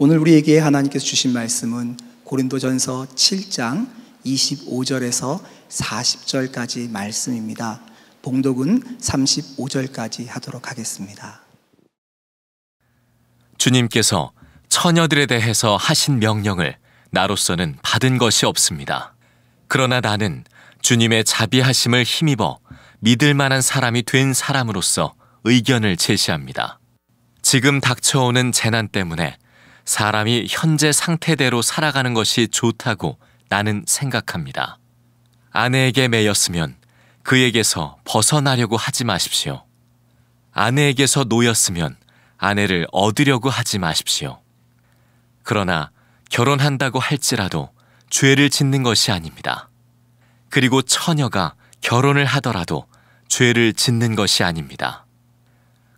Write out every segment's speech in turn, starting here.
오늘 우리에게 하나님께서 주신 말씀은 고린도전서 7장 25절에서 40절까지 말씀입니다. 봉독은 35절까지 하도록 하겠습니다. 주님께서 처녀들에 대해서 하신 명령을 나로서는 받은 것이 없습니다. 그러나 나는 주님의 자비하심을 힘입어 믿을 만한 사람이 된 사람으로서 의견을 제시합니다. 지금 닥쳐오는 재난 때문에 사람이 현재 상태대로 살아가는 것이 좋다고 나는 생각합니다. 아내에게 매였으면 그에게서 벗어나려고 하지 마십시오. 아내에게서 놓였으면 아내를 얻으려고 하지 마십시오. 그러나 결혼한다고 할지라도 죄를 짓는 것이 아닙니다. 그리고 처녀가 결혼을 하더라도 죄를 짓는 것이 아닙니다.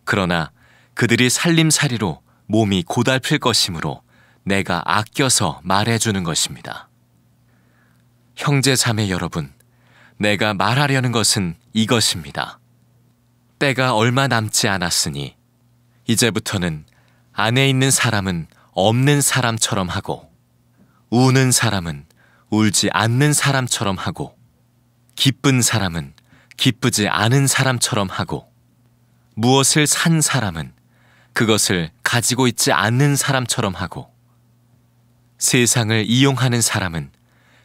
그러나 그들이 살림살이로 몸이 고달플 것이므로 내가 아껴서 말해주는 것입니다. 형제 자매 여러분, 내가 말하려는 것은 이것입니다. 때가 얼마 남지 않았으니 이제부터는 안에 있는 사람은 없는 사람처럼 하고 우는 사람은 울지 않는 사람처럼 하고 기쁜 사람은 기쁘지 않은 사람처럼 하고 무엇을 산 사람은 그것을 가지고 있지 않는 사람처럼 하고 세상을 이용하는 사람은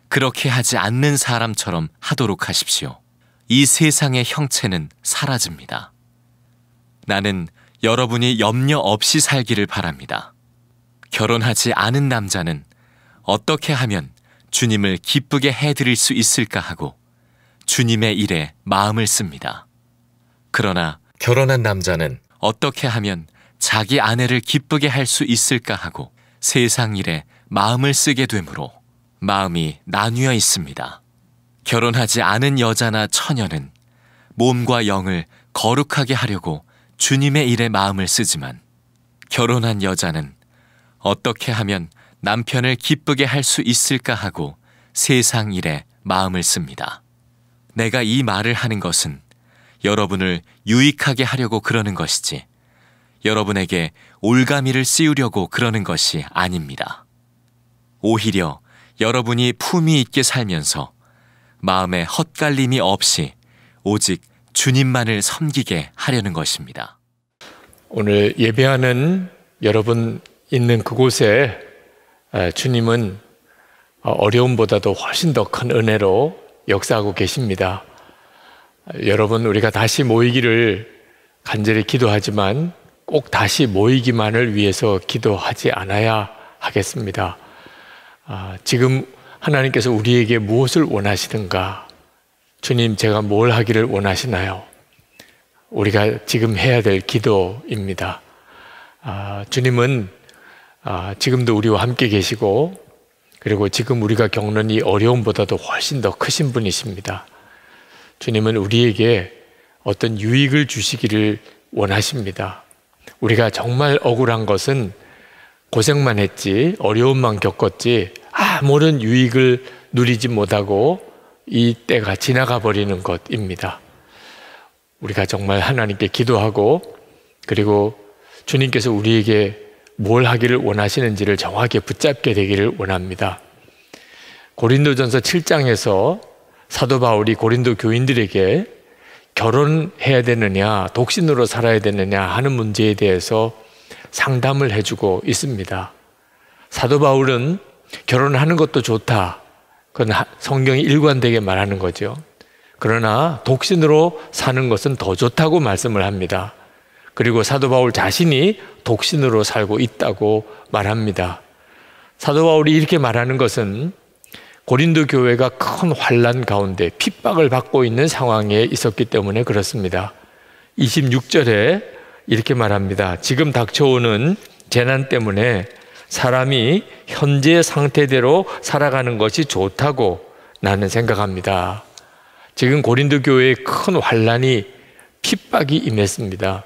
그렇게 하지 않는 사람처럼 하도록 하십시오. 이 세상의 형체는 사라집니다. 나는 여러분이 염려 없이 살기를 바랍니다. 결혼하지 않은 남자는 어떻게 하면 주님을 기쁘게 해드릴 수 있을까 하고 주님의 일에 마음을 씁니다. 그러나 결혼한 남자는 어떻게 하면 자기 아내를 기쁘게 할 수 있을까 하고 세상 일에 마음을 쓰게 되므로 마음이 나뉘어 있습니다. 결혼하지 않은 여자나 처녀는 몸과 영을 거룩하게 하려고 주님의 일에 마음을 쓰지만 결혼한 여자는 어떻게 하면 남편을 기쁘게 할 수 있을까 하고 세상 일에 마음을 씁니다. 내가 이 말을 하는 것은 여러분을 유익하게 하려고 그러는 것이지 여러분에게 올가미를 씌우려고 그러는 것이 아닙니다. 오히려 여러분이 품위 있게 살면서 마음에 헛갈림이 없이 오직 주님만을 섬기게 하려는 것입니다. 오늘 예배하는 여러분 있는 그곳에 아, 주님은 아, 어려움보다도 훨씬 더 큰 은혜로 역사하고 계십니다. 아, 여러분, 우리가 다시 모이기를 간절히 기도하지만 꼭 다시 모이기만을 위해서 기도하지 않아야 하겠습니다. 아, 지금 하나님께서 우리에게 무엇을 원하시는가? 주님, 제가 뭘 하기를 원하시나요? 우리가 지금 해야 될 기도입니다. 아, 주님은 아, 지금도 우리와 함께 계시고, 그리고 지금 우리가 겪는 이 어려움보다도 훨씬 더 크신 분이십니다. 주님은 우리에게 어떤 유익을 주시기를 원하십니다. 우리가 정말 억울한 것은 고생만 했지, 어려움만 겪었지, 아무런 유익을 누리지 못하고 이 때가 지나가 버리는 것입니다. 우리가 정말 하나님께 기도하고 그리고 주님께서 우리에게 뭘 하기를 원하시는지를 정확히 붙잡게 되기를 원합니다. 고린도전서 7장에서 사도 바울이 고린도 교인들에게 결혼해야 되느냐, 독신으로 살아야 되느냐 하는 문제에 대해서 상담을 해주고 있습니다. 사도 바울은 결혼하는 것도 좋다. 그건 성경이 일관되게 말하는 거죠. 그러나 독신으로 사는 것은 더 좋다고 말씀을 합니다. 그리고 사도 바울 자신이 독신으로 살고 있다고 말합니다. 사도 바울이 이렇게 말하는 것은 고린도 교회가 큰 환란 가운데 핍박을 받고 있는 상황에 있었기 때문에 그렇습니다. 26절에 이렇게 말합니다. 지금 닥쳐오는 재난 때문에 사람이 현재 상태대로 살아가는 것이 좋다고 나는 생각합니다. 지금 고린도 교회에 큰 환란이 핍박이 임했습니다.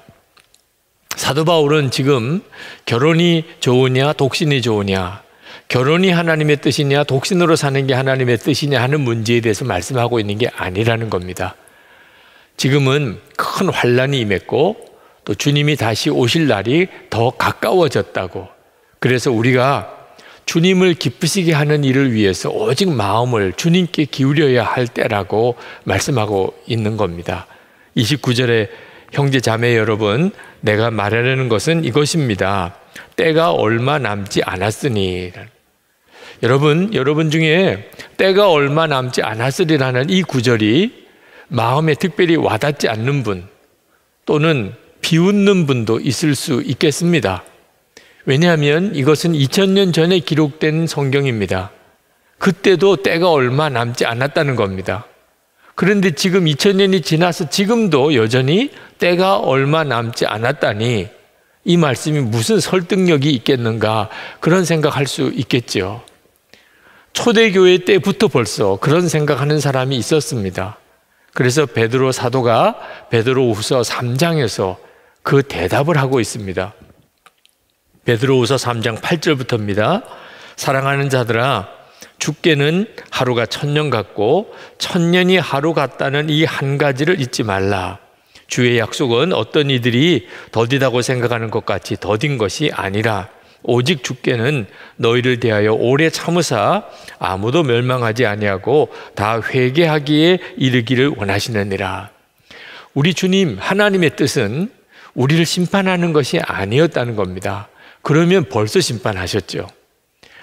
사도 바울은 지금 결혼이 좋으냐 독신이 좋으냐 결혼이 하나님의 뜻이냐, 독신으로 사는 게 하나님의 뜻이냐 하는 문제에 대해서 말씀하고 있는 게 아니라는 겁니다. 지금은 큰 환란이 임했고 또 주님이 다시 오실 날이 더 가까워졌다고. 그래서 우리가 주님을 기쁘시게 하는 일을 위해서 오직 마음을 주님께 기울여야 할 때라고 말씀하고 있는 겁니다. 29절에 형제 자매 여러분, 내가 말하려는 것은 이것입니다. 때가 얼마 남지 않았으니. 여러분, 여러분 중에 때가 얼마 남지 않았으리라는 이 구절이 마음에 특별히 와닿지 않는 분 또는 비웃는 분도 있을 수 있겠습니다. 왜냐하면 이것은 2000년 전에 기록된 성경입니다. 그때도 때가 얼마 남지 않았다는 겁니다. 그런데 지금 2000년이 지나서 지금도 여전히 때가 얼마 남지 않았다니 이 말씀이 무슨 설득력이 있겠는가 그런 생각할 수있겠죠 초대교회 때부터 벌써 그런 생각하는 사람이 있었습니다. 그래서 베드로 사도가 베드로후서 3장에서 그 대답을 하고 있습니다. 베드로후서 3장 8절부터입니다. 사랑하는 자들아 죽게는 하루가 천년 같고 천년이 하루 같다는 이 한 가지를 잊지 말라. 주의 약속은 어떤 이들이 더디다고 생각하는 것 같이 더딘 것이 아니라 오직 주께는 너희를 대하여 오래 참으사 아무도 멸망하지 아니하고 다 회개하기에 이르기를 원하시느니라. 우리 주님 하나님의 뜻은 우리를 심판하는 것이 아니었다는 겁니다. 그러면 벌써 심판하셨죠.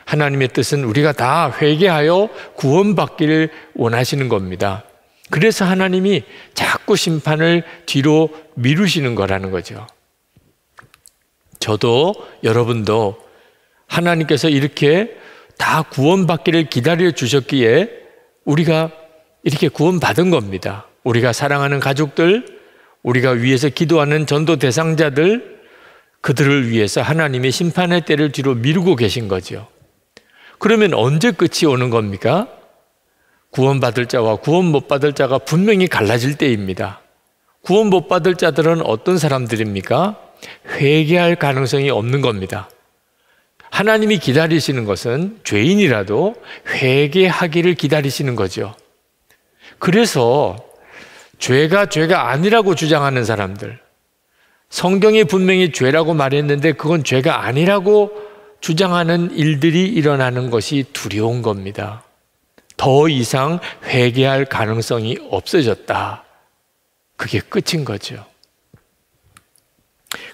하나님의 뜻은 우리가 다 회개하여 구원받기를 원하시는 겁니다. 그래서 하나님이 자꾸 심판을 뒤로 미루시는 거라는 거죠. 저도 여러분도 하나님께서 이렇게 다 구원받기를 기다려 주셨기에 우리가 이렇게 구원받은 겁니다. 우리가 사랑하는 가족들, 우리가 위해서 기도하는 전도 대상자들, 그들을 위해서 하나님의 심판의 때를 뒤로 미루고 계신 거죠. 그러면 언제 끝이 오는 겁니까? 구원받을 자와 구원 못 받을 자가 분명히 갈라질 때입니다. 구원 못 받을 자들은 어떤 사람들입니까? 회개할 가능성이 없는 겁니다. 하나님이 기다리시는 것은 죄인이라도 회개하기를 기다리시는 거죠. 그래서 죄가 죄가 아니라고 주장하는 사람들, 성경이 분명히 죄라고 말했는데 그건 죄가 아니라고 주장하는 일들이 일어나는 것이 두려운 겁니다. 더 이상 회개할 가능성이 없어졌다. 그게 끝인 거죠.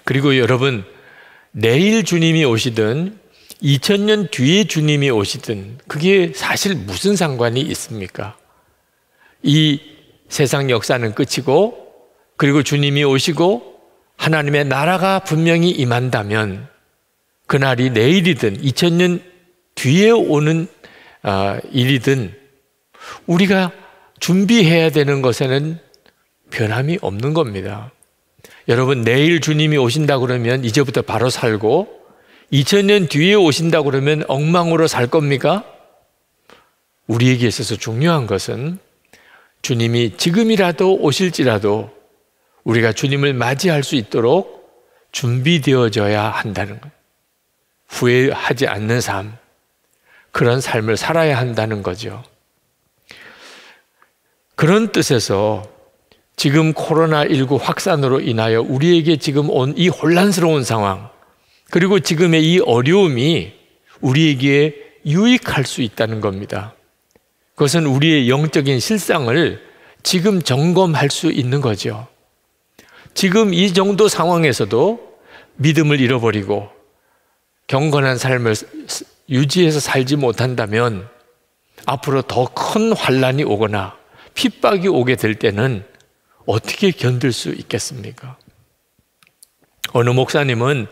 그리고 여러분, 내일 주님이 오시든 2000년 뒤에 주님이 오시든 그게 사실 무슨 상관이 있습니까? 이 세상 역사는 끝이고 그리고 주님이 오시고 하나님의 나라가 분명히 임한다면 그날이 내일이든 2000년 뒤에 오는 아, 일이든 우리가 준비해야 되는 것에는 변함이 없는 겁니다. 여러분 내일 주님이 오신다 그러면 이제부터 바로 살고 2000년 뒤에 오신다 그러면 엉망으로 살 겁니까? 우리에게 있어서 중요한 것은 주님이 지금이라도 오실지라도 우리가 주님을 맞이할 수 있도록 준비되어져야 한다는 거 후회하지 않는 삶, 그런 삶을 살아야 한다는 거죠. 그런 뜻에서 지금 코로나19 확산으로 인하여 우리에게 지금 온 이 혼란스러운 상황, 그리고 지금의 이 어려움이 우리에게 유익할 수 있다는 겁니다. 그것은 우리의 영적인 실상을 지금 점검할 수 있는 거죠. 지금 이 정도 상황에서도 믿음을 잃어버리고 경건한 삶을 유지해서 살지 못한다면 앞으로 더 큰 환란이 오거나 핍박이 오게 될 때는 어떻게 견딜 수 있겠습니까? 어느 목사님은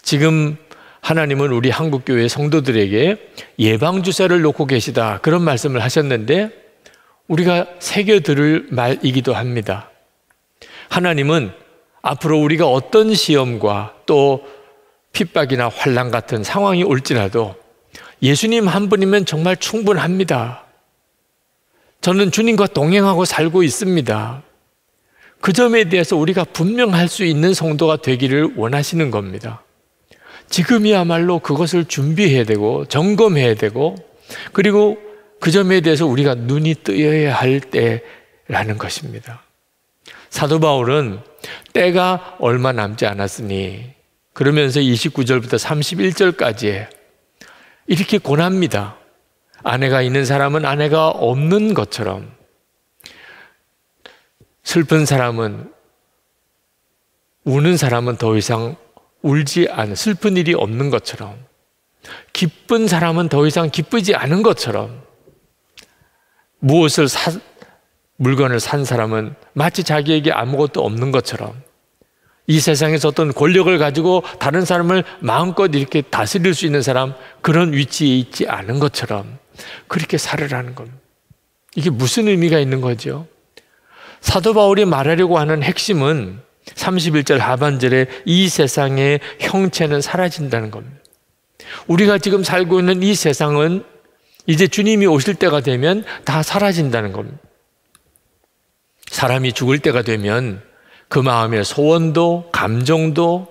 지금 하나님은 우리 한국교회 성도들에게 예방주사를 놓고 계시다. 그런 말씀을 하셨는데 우리가 새겨 들을 말이기도 합니다. 하나님은 앞으로 우리가 어떤 시험과 또 핍박이나 환란 같은 상황이 올지라도 예수님 한 분이면 정말 충분합니다. 저는 주님과 동행하고 살고 있습니다. 그 점에 대해서 우리가 분명할 수 있는 성도가 되기를 원하시는 겁니다. 지금이야말로 그것을 준비해야 되고 점검해야 되고 그리고 그 점에 대해서 우리가 눈이 뜨여야 할 때라는 것입니다. 사도 바울은 때가 얼마 남지 않았으니 그러면서 29절부터 31절까지에 이렇게 권합니다. 아내가 있는 사람은 아내가 없는 것처럼 슬픈 사람은 우는 사람은 더 이상 울지 않은 슬픈 일이 없는 것처럼 기쁜 사람은 더 이상 기쁘지 않은 것처럼 무엇을 사, 물건을 산 사람은 마치 자기에게 아무것도 없는 것처럼 이 세상에서 어떤 권력을 가지고 다른 사람을 마음껏 이렇게 다스릴 수 있는 사람 그런 위치에 있지 않은 것처럼 그렇게 살으라는 겁니다. 이게 무슨 의미가 있는 거죠? 사도 바울이 말하려고 하는 핵심은 31절 하반절에 이 세상의 형체는 사라진다는 겁니다. 우리가 지금 살고 있는 이 세상은 이제 주님이 오실 때가 되면 다 사라진다는 겁니다. 사람이 죽을 때가 되면 그 마음의 소원도 감정도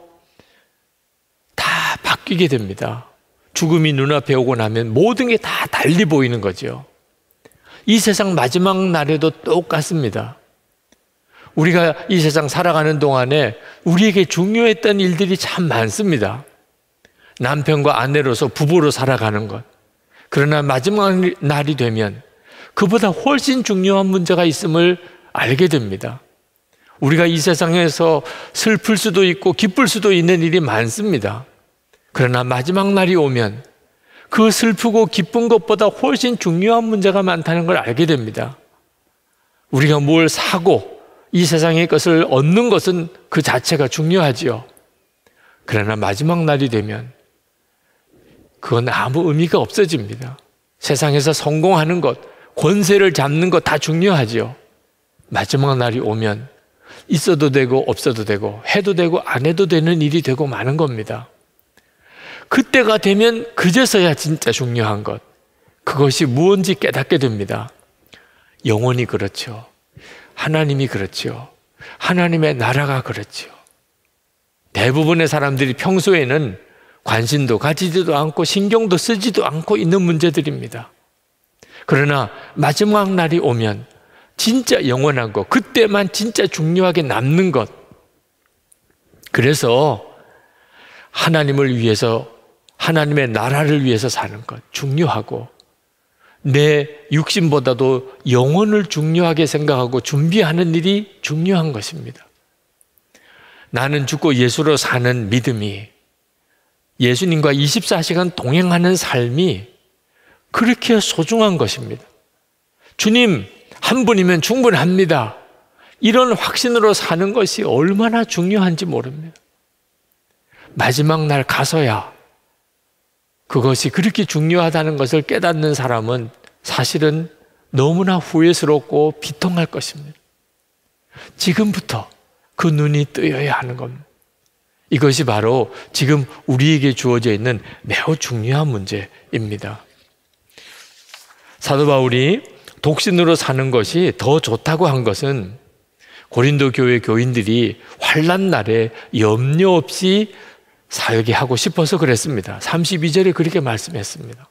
다 바뀌게 됩니다. 죽음이 눈앞에 오고 나면 모든 게 다 달리 보이는 거죠. 이 세상 마지막 날에도 똑같습니다. 우리가 이 세상 살아가는 동안에 우리에게 중요했던 일들이 참 많습니다. 남편과 아내로서 부부로 살아가는 것. 그러나 마지막 날이 되면 그보다 훨씬 중요한 문제가 있음을 알게 됩니다. 우리가 이 세상에서 슬플 수도 있고 기쁠 수도 있는 일이 많습니다. 그러나 마지막 날이 오면 그 슬프고 기쁜 것보다 훨씬 중요한 문제가 많다는 걸 알게 됩니다. 우리가 뭘 사고 이 세상의 것을 얻는 것은 그 자체가 중요하지요. 그러나 마지막 날이 되면 그건 아무 의미가 없어집니다. 세상에서 성공하는 것, 권세를 잡는 것 다 중요하지요. 마지막 날이 오면 있어도 되고 없어도 되고 해도 되고 안 해도 되는 일이 되고 많은 겁니다. 그때가 되면 그제서야 진짜 중요한 것. 그것이 무언지 깨닫게 됩니다. 영혼이 그렇죠. 하나님이 그렇죠. 하나님의 나라가 그렇죠. 대부분의 사람들이 평소에는 관심도 가지지도 않고 신경도 쓰지도 않고 있는 문제들입니다. 그러나 마지막 날이 오면 진짜 영원한 것, 그때만 진짜 중요하게 남는 것. 그래서 하나님을 위해서, 하나님의 나라를 위해서 사는 것, 중요하고, 내 육신보다도 영혼을 중요하게 생각하고 준비하는 일이 중요한 것입니다. 나는 죽고 예수로 사는 믿음이 예수님과 24시간 동행하는 삶이 그렇게 소중한 것입니다. 주님, 한 분이면 충분합니다. 이런 확신으로 사는 것이 얼마나 중요한지 모릅니다. 마지막 날 가서야 그것이 그렇게 중요하다는 것을 깨닫는 사람은 사실은 너무나 후회스럽고 비통할 것입니다. 지금부터 그 눈이 뜨여야 하는 겁니다. 이것이 바로 지금 우리에게 주어져 있는 매우 중요한 문제입니다. 사도 바울이 독신으로 사는 것이 더 좋다고 한 것은 고린도 교회 교인들이 환란 날에 염려 없이 살게 하고 싶어서 그랬습니다. 32절에 그렇게 말씀했습니다.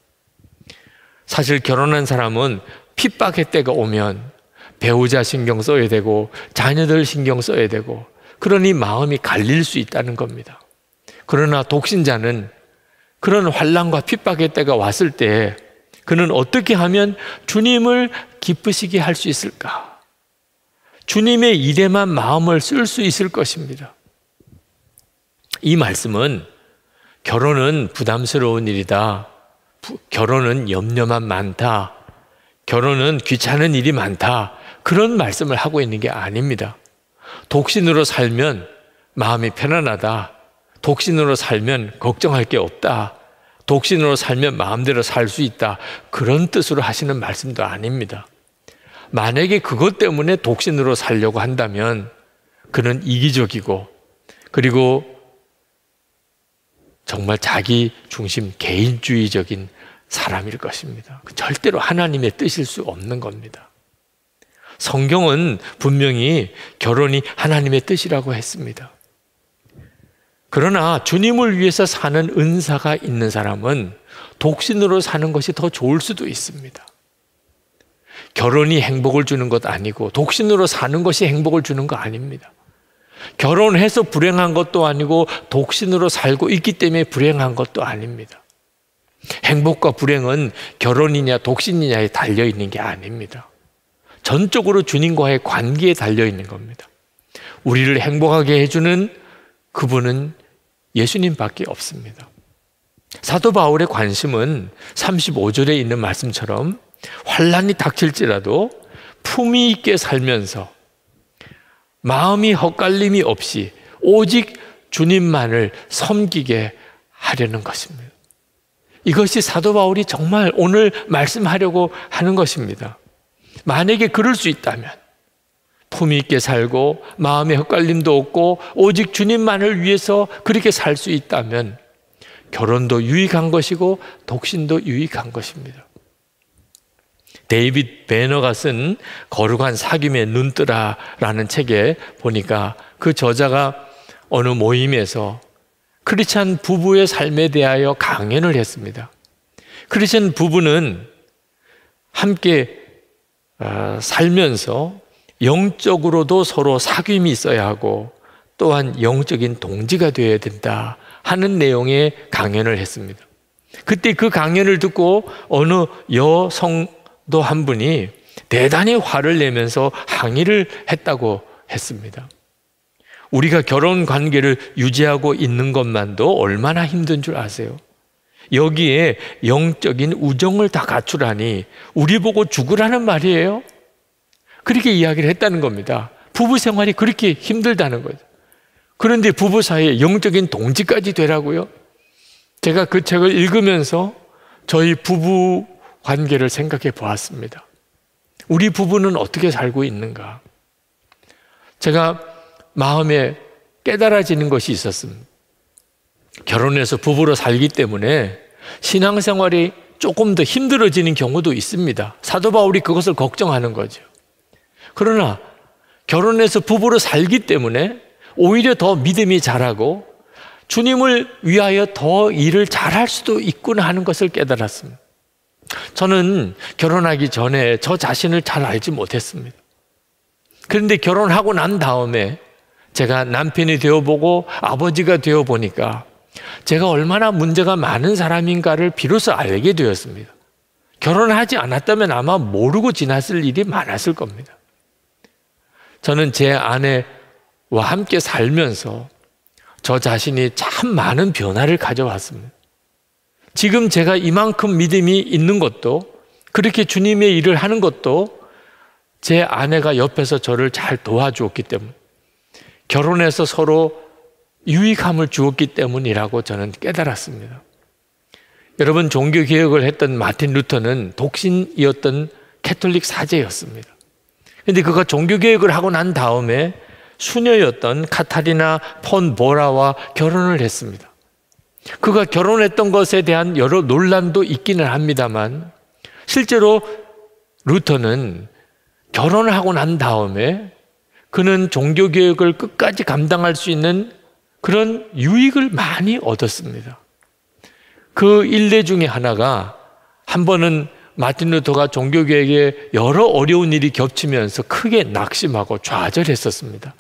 사실 결혼한 사람은 핍박의 때가 오면 배우자 신경 써야 되고 자녀들 신경 써야 되고 그러니 마음이 갈릴 수 있다는 겁니다. 그러나 독신자는 그런 환란과 핍박의 때가 왔을 때 그는 어떻게 하면 주님을 기쁘시게 할 수 있을까? 주님의 일에만 마음을 쓸 수 있을 것입니다. 이 말씀은 결혼은 부담스러운 일이다. 부, 결혼은 염려만 많다. 결혼은 귀찮은 일이 많다. 그런 말씀을 하고 있는 게 아닙니다. 독신으로 살면 마음이 편안하다. 독신으로 살면 걱정할 게 없다. 독신으로 살면 마음대로 살 수 있다. 그런 뜻으로 하시는 말씀도 아닙니다. 만약에 그것 때문에 독신으로 살려고 한다면 그는 이기적이고 그리고 정말 자기 중심 개인주의적인 사람일 것입니다. 그 절대로 하나님의 뜻일 수 없는 겁니다. 성경은 분명히 결혼이 하나님의 뜻이라고 했습니다. 그러나 주님을 위해서 사는 은사가 있는 사람은 독신으로 사는 것이 더 좋을 수도 있습니다. 결혼이 행복을 주는 것 아니고 독신으로 사는 것이 행복을 주는 거 아닙니다. 결혼해서 불행한 것도 아니고 독신으로 살고 있기 때문에 불행한 것도 아닙니다. 행복과 불행은 결혼이냐 독신이냐에 달려 있는 게 아닙니다. 전적으로 주님과의 관계에 달려 있는 겁니다. 우리를 행복하게 해주는 그분은 예수님밖에 없습니다. 사도 바울의 관심은 35절에 있는 말씀처럼 환란이 닥칠지라도 품위 있게 살면서 마음이 헛갈림이 없이 오직 주님만을 섬기게 하려는 것입니다. 이것이 사도 바울이 정말 오늘 말씀하려고 하는 것입니다. 만약에 그럴 수 있다면 품위 있게 살고 마음의 헛갈림도 없고 오직 주님만을 위해서 그렇게 살 수 있다면 결혼도 유익한 것이고 독신도 유익한 것입니다. 데이빗 베너가 쓴 거룩한 사귐의 눈뜨라라는 책에 보니까 그 저자가 어느 모임에서 크리스찬 부부의 삶에 대하여 강연을 했습니다. 크리스찬 부부는 함께 어, 살면서 영적으로도 서로 사귐이 있어야 하고 또한 영적인 동지가 되어야 된다 하는 내용의 강연을 했습니다. 그때 그 강연을 듣고 어느 여성도 한 분이 대단히 화를 내면서 항의를 했다고 했습니다. 우리가 결혼 관계를 유지하고 있는 것만도 얼마나 힘든 줄 아세요? 여기에 영적인 우정을 다 갖추라니 우리 보고 죽으라는 말이에요? 그렇게 이야기를 했다는 겁니다. 부부 생활이 그렇게 힘들다는 거죠. 그런데 부부 사이에 영적인 동지까지 되라고요? 제가 그 책을 읽으면서 저희 부부 관계를 생각해 보았습니다. 우리 부부는 어떻게 살고 있는가? 제가 마음에 깨달아지는 것이 있었습니다. 결혼해서 부부로 살기 때문에 신앙생활이 조금 더 힘들어지는 경우도 있습니다. 사도 바울이 그것을 걱정하는 거죠. 그러나 결혼해서 부부로 살기 때문에 오히려 더 믿음이 자라고 주님을 위하여 더 일을 잘할 수도 있구나 하는 것을 깨달았습니다. 저는 결혼하기 전에 저 자신을 잘 알지 못했습니다. 그런데 결혼하고 난 다음에 제가 남편이 되어보고 아버지가 되어보니까 제가 얼마나 문제가 많은 사람인가를 비로소 알게 되었습니다. 결혼하지 않았다면 아마 모르고 지났을 일이 많았을 겁니다. 저는 제 아내와 함께 살면서 저 자신이 참 많은 변화를 가져왔습니다. 지금 제가 이만큼 믿음이 있는 것도 그렇게 주님의 일을 하는 것도 제 아내가 옆에서 저를 잘 도와주었기 때문 결혼해서 서로 유익함을 주었기 때문이라고 저는 깨달았습니다. 여러분 종교 개혁을 했던 마틴 루터는 독신이었던 캐톨릭 사제였습니다. 근데 그가 종교개혁을 하고 난 다음에 수녀였던 카타리나 폰 보라와 결혼을 했습니다. 그가 결혼했던 것에 대한 여러 논란도 있기는 합니다만 실제로 루터는 결혼을 하고 난 다음에 그는 종교개혁을 끝까지 감당할 수 있는 그런 유익을 많이 얻었습니다. 그 일례 중에 하나가 한 번은 마틴 루터가 종교계에게 여러 어려운 일이 겹치면서 크게 낙심하고 좌절했었습니다.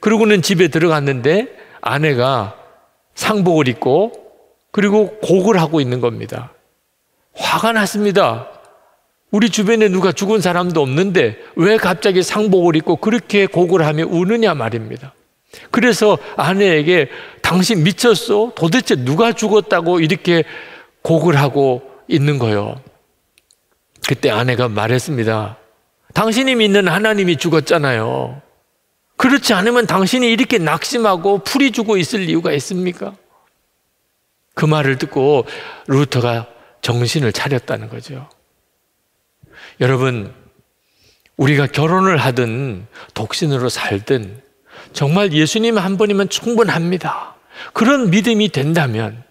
그러고는 집에 들어갔는데 아내가 상복을 입고 그리고 곡을 하고 있는 겁니다. 화가 났습니다. 우리 주변에 누가 죽은 사람도 없는데 왜 갑자기 상복을 입고 그렇게 곡을 하며 우느냐 말입니다. 그래서 아내에게 당신 미쳤어? 도대체 누가 죽었다고 이렇게 곡을 하고 있는 거요. 그때 아내가 말했습니다. 당신이 믿는 하나님이 죽었잖아요. 그렇지 않으면 당신이 이렇게 낙심하고 풀이 주고 있을 이유가 있습니까? 그 말을 듣고 루터가 정신을 차렸다는 거죠. 여러분, 우리가 결혼을 하든 독신으로 살든 정말 예수님 한 번이면 충분합니다. 그런 믿음이 된다면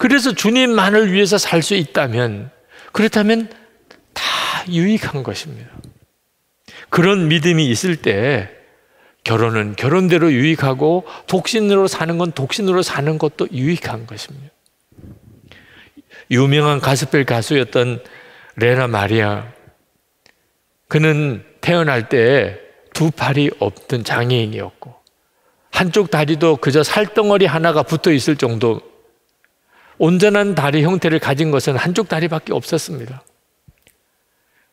그래서 주님만을 위해서 살 수 있다면 그렇다면 다 유익한 것입니다. 그런 믿음이 있을 때 결혼은 결혼대로 유익하고 독신으로 사는 건 독신으로 사는 것도 유익한 것입니다. 유명한 가스펠 가수였던 레나 마리아 그는 태어날 때 두 팔이 없던 장애인이었고 한쪽 다리도 그저 살덩어리 하나가 붙어 있을 정도 온전한 다리 형태를 가진 것은 한쪽 다리밖에 없었습니다.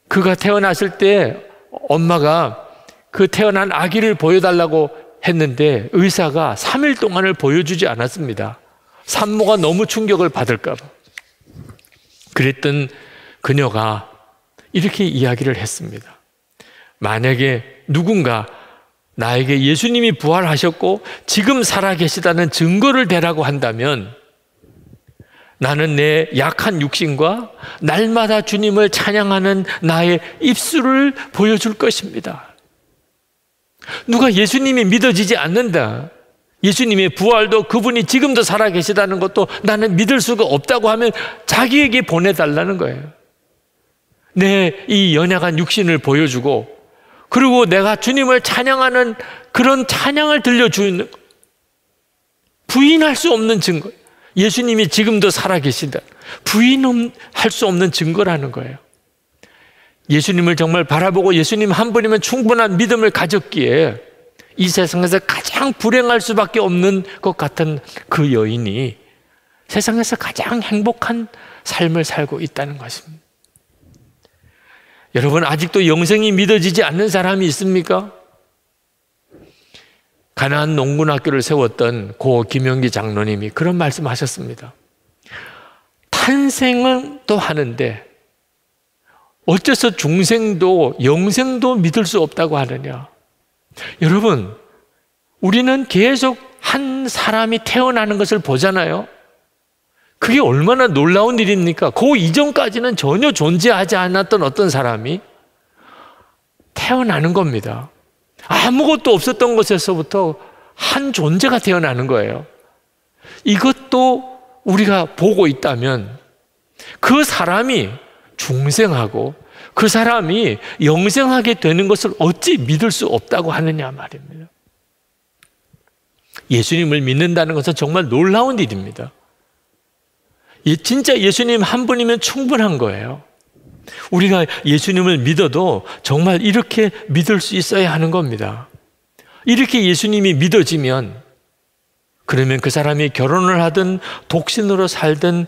그가 태어났을 때 엄마가 그 태어난 아기를 보여달라고 했는데 의사가 3일 동안을 보여주지 않았습니다. 산모가 너무 충격을 받을까봐. 그랬던 그녀가 이렇게 이야기를 했습니다. 만약에 누군가 나에게 예수님이 부활하셨고 지금 살아 계시다는 증거를 대라고 한다면 나는 내 약한 육신과 날마다 주님을 찬양하는 나의 입술을 보여줄 것입니다. 누가 예수님이 믿어지지 않는다. 예수님의 부활도 그분이 지금도 살아계시다는 것도 나는 믿을 수가 없다고 하면 자기에게 보내달라는 거예요. 내 이 연약한 육신을 보여주고 그리고 내가 주님을 찬양하는 그런 찬양을 들려주는 부인할 수 없는 증거예요. 예수님이 지금도 살아계신다. 부인할 수 없는 증거라는 거예요. 예수님을 정말 바라보고 예수님 한 분이면 충분한 믿음을 가졌기에 이 세상에서 가장 불행할 수밖에 없는 것 같은 그 여인이 세상에서 가장 행복한 삶을 살고 있다는 것입니다. 여러분, 아직도 영생이 믿어지지 않는 사람이 있습니까? 가난안 농군학교를 세웠던 고 김영기 장로님이 그런 말씀하셨습니다. 탄생은 또 하는데 어째서 중생도 영생도 믿을 수 없다고 하느냐? 여러분, 우리는 계속 한 사람이 태어나는 것을 보잖아요. 그게 얼마나 놀라운 일입니까? 그 이전까지는 전혀 존재하지 않았던 어떤 사람이 태어나는 겁니다. 아무것도 없었던 것에서부터한 존재가 태어나는 거예요. 이것도 우리가 보고 있다면 그 사람이 중생하고 그 사람이 영생하게 되는 것을 어찌 믿을 수 없다고 하느냐 말입니다. 예수님을 믿는다는 것은 정말 놀라운 일입니다. 진짜 예수님 한 분이면 충분한 거예요. 우리가 예수님을 믿어도 정말 이렇게 믿을 수 있어야 하는 겁니다. 이렇게 예수님이 믿어지면 그러면 그 사람이 결혼을 하든 독신으로 살든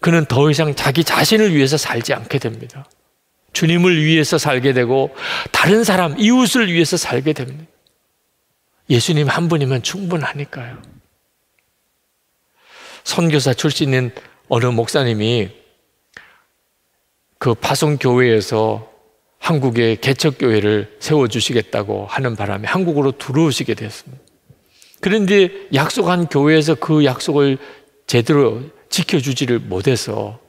그는 더 이상 자기 자신을 위해서 살지 않게 됩니다. 주님을 위해서 살게 되고 다른 사람, 이웃을 위해서 살게 됩니다. 예수님 한 분이면 충분하니까요. 선교사 출신인 어느 목사님이 그 파송 교회에서 한국의 개척 교회를 세워 주시겠다고 하는 바람에 한국으로 들어오시게 되었습니다. 그런데 약속한 교회에서 그 약속을 제대로 지켜주지를 못해서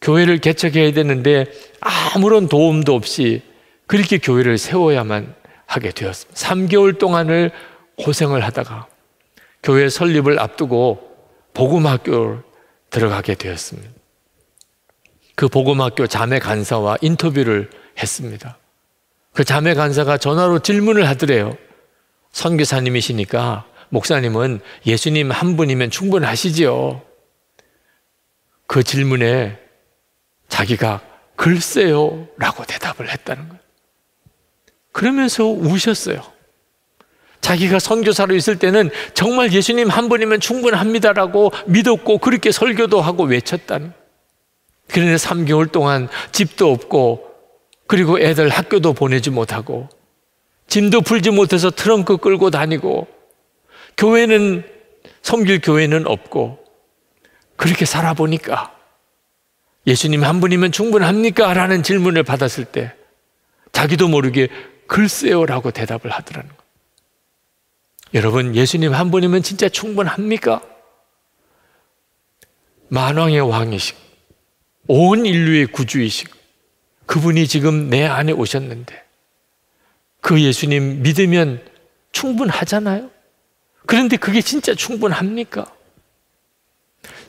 교회를 개척해야 되는데 아무런 도움도 없이 그렇게 교회를 세워야만 하게 되었습니다. 3개월 동안을 고생을 하다가 교회 설립을 앞두고 복음학교를 들어가게 되었습니다. 그 보금학교 자매 간사와 인터뷰를 했습니다. 그 자매 간사가 전화로 질문을 하더래요. 선교사님이시니까 목사님은 예수님 한 분이면 충분하시지요. 그 질문에 자기가 글쎄요 라고 대답을 했다는 거예요. 그러면서 우셨어요. 자기가 선교사로 있을 때는 정말 예수님 한 분이면 충분합니다라고 믿었고 그렇게 설교도 하고 외쳤다는 그런데 3개월 동안 집도 없고 그리고 애들 학교도 보내지 못하고 짐도 풀지 못해서 트렁크 끌고 다니고 교회는 섬길 교회는 없고 그렇게 살아보니까 예수님 한 분이면 충분합니까? 라는 질문을 받았을 때 자기도 모르게 글쎄요라고 대답을 하더라는 거예요. 여러분 예수님 한 분이면 진짜 충분합니까? 만왕의 왕이시고 온 인류의 구주이신 그분이 지금 내 안에 오셨는데 그 예수님 믿으면 충분하잖아요. 그런데 그게 진짜 충분합니까?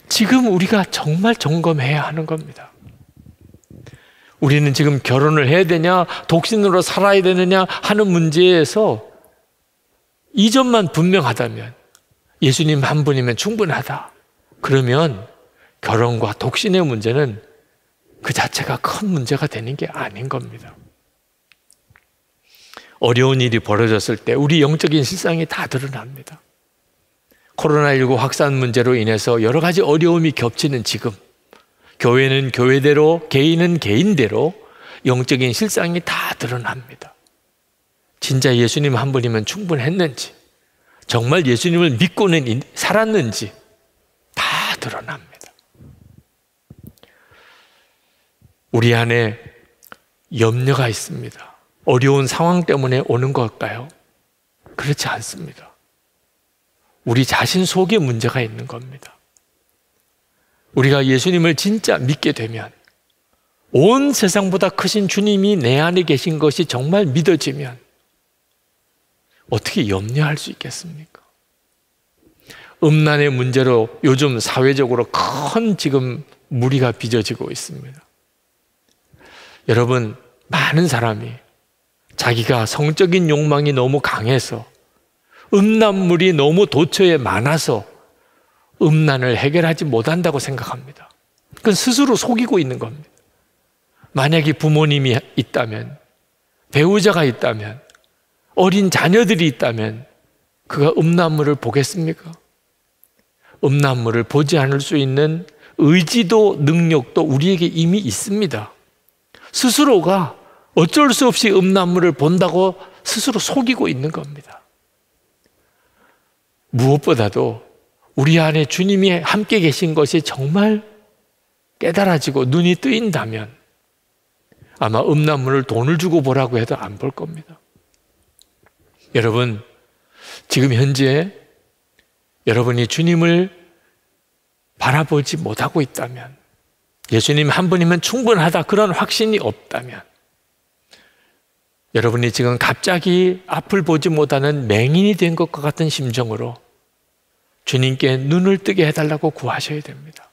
지금 우리가 정말 점검해야 하는 겁니다. 우리는 지금 결혼을 해야 되냐, 독신으로 살아야 되느냐 하는 문제에서 이 점만 분명하다면 예수님 한 분이면 충분하다. 그러면 결혼과 독신의 문제는 그 자체가 큰 문제가 되는 게 아닌 겁니다. 어려운 일이 벌어졌을 때 우리 영적인 실상이 다 드러납니다. 코로나19 확산 문제로 인해서 여러 가지 어려움이 겹치는 지금 교회는 교회대로 개인은 개인대로 영적인 실상이 다 드러납니다. 진짜 예수님 한 분이면 충분했는지 정말 예수님을 믿고는 살았는지 다 드러납니다. 우리 안에 염려가 있습니다. 어려운 상황 때문에 오는 걸까요? 그렇지 않습니다. 우리 자신 속에 문제가 있는 겁니다. 우리가 예수님을 진짜 믿게 되면 온 세상보다 크신 주님이 내 안에 계신 것이 정말 믿어지면 어떻게 염려할 수 있겠습니까? 음란의 문제로 요즘 사회적으로 큰 지금 무리가 빚어지고 있습니다. 여러분, 많은 사람이 자기가 성적인 욕망이 너무 강해서 음란물이 너무 도처에 많아서 음란을 해결하지 못한다고 생각합니다. 그건 스스로 속이고 있는 겁니다. 만약에 부모님이 있다면, 배우자가 있다면, 어린 자녀들이 있다면, 그가 음란물을 보겠습니까? 음란물을 보지 않을 수 있는 의지도 능력도 우리에게 이미 있습니다. 스스로가 어쩔 수 없이 음란물을 본다고 스스로 속이고 있는 겁니다. 무엇보다도 우리 안에 주님이 함께 계신 것이 정말 깨달아지고 눈이 뜨인다면 아마 음란물을 돈을 주고 보라고 해도 안 볼 겁니다. 여러분, 지금 현재 여러분이 주님을 바라보지 못하고 있다면 예수님 한 분이면 충분하다 그런 확신이 없다면 여러분이 지금 갑자기 앞을 보지 못하는 맹인이 된 것과 같은 심정으로 주님께 눈을 뜨게 해달라고 구하셔야 됩니다.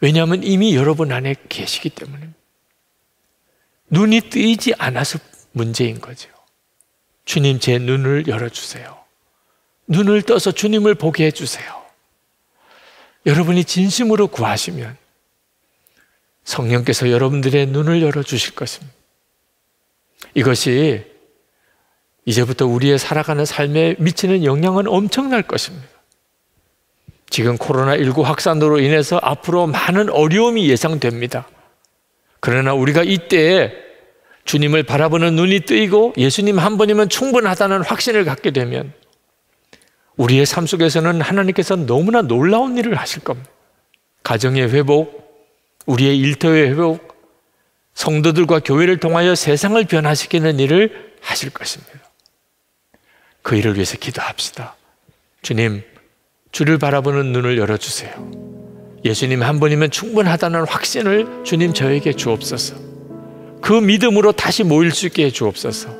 왜냐하면 이미 여러분 안에 계시기 때문입니다. 눈이 뜨이지 않아서 문제인 거죠. 주님 제 눈을 열어주세요. 눈을 떠서 주님을 보게 해주세요. 여러분이 진심으로 구하시면 성령께서 여러분들의 눈을 열어주실 것입니다. 이것이 이제부터 우리의 살아가는 삶에 미치는 영향은 엄청날 것입니다. 지금 코로나19 확산으로 인해서 앞으로 많은 어려움이 예상됩니다. 그러나 우리가 이때에 주님을 바라보는 눈이 뜨이고 예수님 한 번이면 충분하다는 확신을 갖게 되면 우리의 삶 속에서는 하나님께서 너무나 놀라운 일을 하실 겁니다. 가정의 회복, 우리의 일터의 회복, 성도들과 교회를 통하여 세상을 변화시키는 일을 하실 것입니다. 그 일을 위해서 기도합시다. 주님, 주를 바라보는 눈을 열어주세요. 예수님 한 분이면 충분하다는 확신을 주님 저에게 주옵소서. 그 믿음으로 다시 모일 수 있게 주옵소서.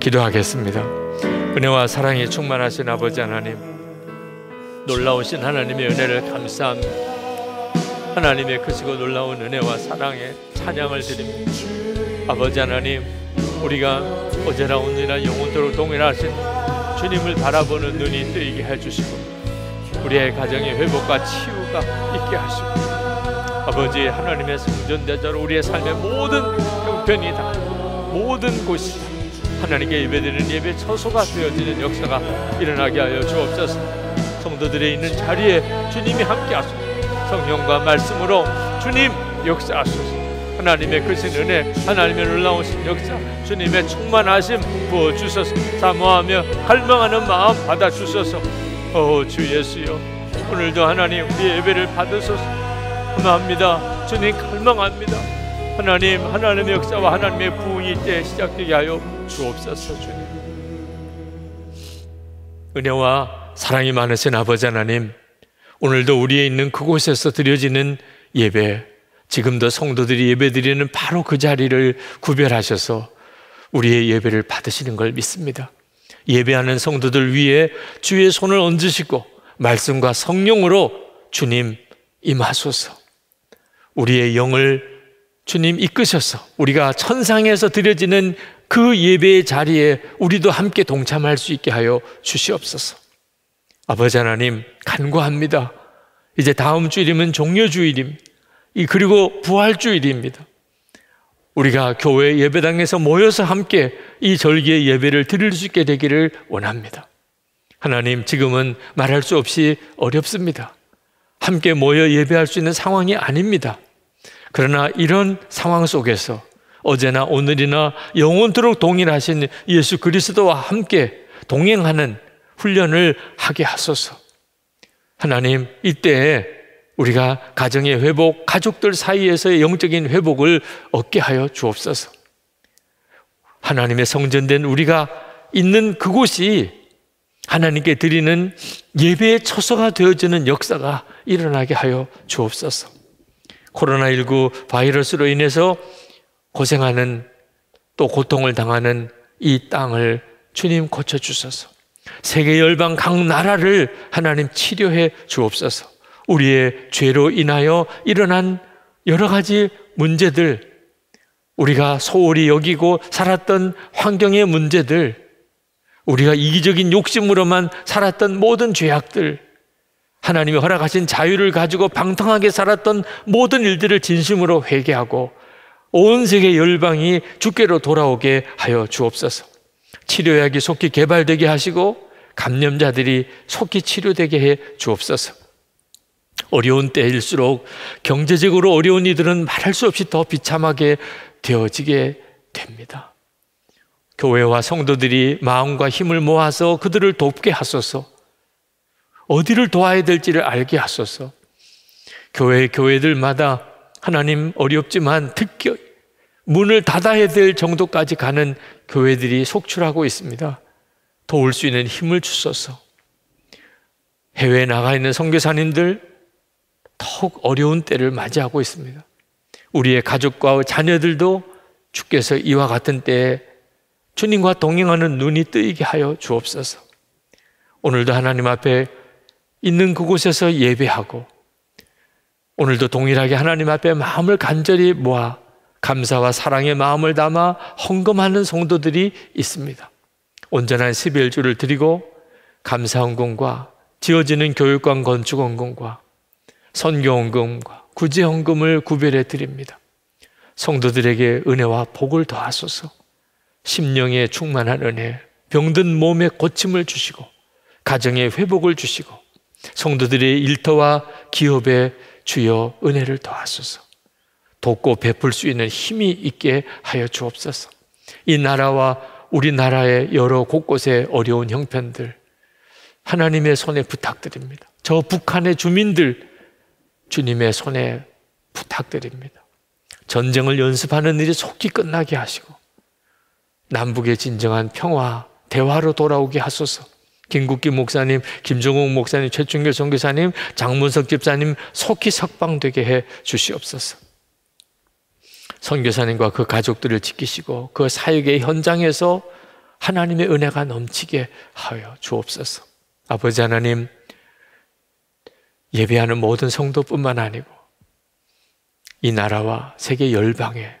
기도하겠습니다. 은혜와 사랑이 충만하신 아버지 하나님, 놀라우신 하나님의 은혜를 감사합니다. 하나님의 크시고 그 놀라운 은혜와 사랑에 찬양을 드립니다. 아버지 하나님, 우리가 어제나 오늘이나 영원토록 동일하신 주님을 바라보는 눈이 뜨이게 해주시고 우리의 가정의 회복과 치유가 있게 하시고 아버지 하나님의 성전대자로 우리의 삶의 모든 형편이 다 모든 곳이 하나님께 예배드는 예배 처소가 되어지는 역사가 일어나게 하여 주옵소서 성도들이 있는 자리에 주님이 함께 하소서 성령과 말씀으로 주님 역사하소서 하나님의 크신 은혜 하나님의 놀라우신 역사 주님의 충만하심 부어주소서 사모하며 갈망하는 마음 받아주소서 오주 어, 예수여 오늘도 하나님 우리 예배를 받으소서 감사합니다 주님 갈망합니다 하나님 하나님의 역사와 하나님의 부흥이 때 시작되게 하여 주옵소서 주님 은혜와 사랑이 많으신 아버지 하나님 오늘도 우리의 있는 그곳에서 드려지는 예배, 지금도 성도들이 예배드리는 바로 그 자리를 구별하셔서 우리의 예배를 받으시는 걸 믿습니다. 예배하는 성도들 위에 주의 손을 얹으시고 말씀과 성령으로 주님 임하소서. 우리의 영을 주님 이끄셔서 우리가 천상에서 드려지는 그 예배의 자리에 우리도 함께 동참할 수 있게 하여 주시옵소서. 아버지 하나님 간구합니다. 이제 다음 주일이면 종려주일임. 그리고 부활주일입니다. 우리가 교회 예배당에서 모여서 함께 이 절기의 예배를 드릴 수 있게 되기를 원합니다. 하나님 지금은 말할 수 없이 어렵습니다. 함께 모여 예배할 수 있는 상황이 아닙니다. 그러나 이런 상황 속에서 어제나 오늘이나 영원토록 동일하신 예수 그리스도와 함께 동행하는 훈련을 하게 하소서. 하나님, 이때 우리가 가정의 회복, 가족들 사이에서의 영적인 회복을 얻게 하여 주옵소서. 하나님의 성전된 우리가 있는 그곳이 하나님께 드리는 예배의 처소가 되어지는 역사가 일어나게 하여 주옵소서. 코로나19 바이러스로 인해서 고생하는 또 고통을 당하는 이 땅을 주님 고쳐주소서. 세계 열방 각 나라를 하나님 치료해 주옵소서. 우리의 죄로 인하여 일어난 여러 가지 문제들, 우리가 소홀히 여기고 살았던 환경의 문제들, 우리가 이기적인 욕심으로만 살았던 모든 죄악들, 하나님이 허락하신 자유를 가지고 방탕하게 살았던 모든 일들을 진심으로 회개하고 온 세계 열방이 주께로 돌아오게 하여 주옵소서. 치료약이 속히 개발되게 하시고 감염자들이 속히 치료되게 해 주옵소서. 어려운 때일수록 경제적으로 어려운 이들은 말할 수 없이 더 비참하게 되어지게 됩니다. 교회와 성도들이 마음과 힘을 모아서 그들을 돕게 하소서. 어디를 도와야 될지를 알게 하소서. 교회 교회들마다 하나님 어렵지만 특히 문을 닫아야 될 정도까지 가는 교회들이 속출하고 있습니다. 도울 수 있는 힘을 주소서. 해외에 나가 있는 선교사님들 더욱 어려운 때를 맞이하고 있습니다. 우리의 가족과 자녀들도 주께서 이와 같은 때에 주님과 동행하는 눈이 뜨이게 하여 주옵소서. 오늘도 하나님 앞에 있는 그곳에서 예배하고 오늘도 동일하게 하나님 앞에 마음을 간절히 모아 감사와 사랑의 마음을 담아 헌금하는 성도들이 있습니다. 온전한 11주를 드리고 감사 헌금과 지어지는 교육관 건축 헌금과 선교 헌금과 구제 헌금을 구별해 드립니다. 성도들에게 은혜와 복을 더하소서. 심령에 충만한 은혜, 병든 몸에 고침을 주시고 가정의 회복을 주시고 성도들의 일터와 기업에 주여 은혜를 더하소서. 돕고 베풀 수 있는 힘이 있게 하여 주옵소서. 이 나라와 우리나라의 여러 곳곳의 어려운 형편들 하나님의 손에 부탁드립니다. 저 북한의 주민들 주님의 손에 부탁드립니다. 전쟁을 연습하는 일이 속히 끝나게 하시고 남북의 진정한 평화, 대화로 돌아오게 하소서. 김국기 목사님, 김종욱 목사님, 최충교 선교사님, 장문석 집사님 속히 석방되게 해 주시옵소서. 선교사님과 그 가족들을 지키시고 그 사역의 현장에서 하나님의 은혜가 넘치게 하여 주옵소서. 아버지 하나님, 예배하는 모든 성도뿐만 아니고 이 나라와 세계 열방에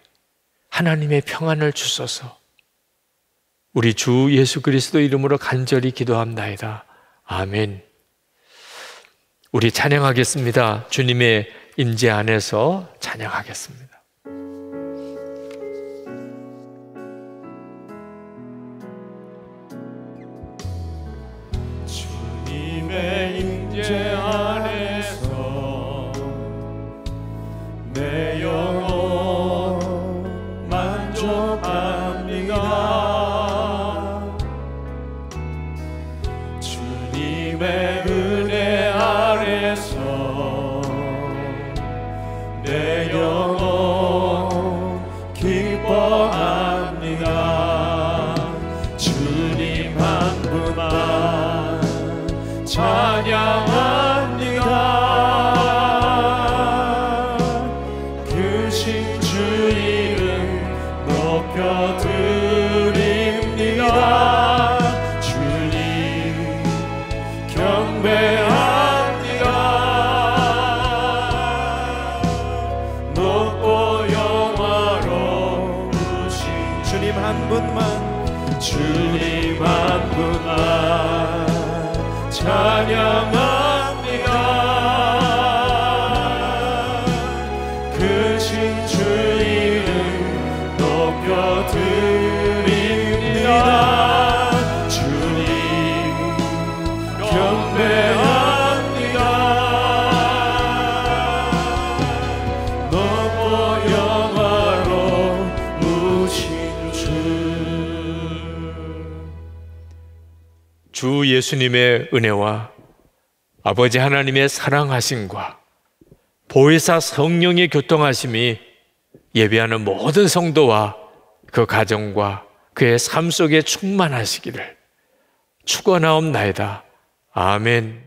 하나님의 평안을 주소서. 우리 주 예수 그리스도 이름으로 간절히 기도합니다 아멘. 우리 찬양하겠습니다. 주님의 임재 안에서 찬양하겠습니다. 예수님의 은혜와 아버지 하나님의 사랑하심과 보혜사 성령의 교통하심이 예배하는 모든 성도와 그 가정과 그의 삶 속에 충만하시기를 축원하옵나이다. 아멘.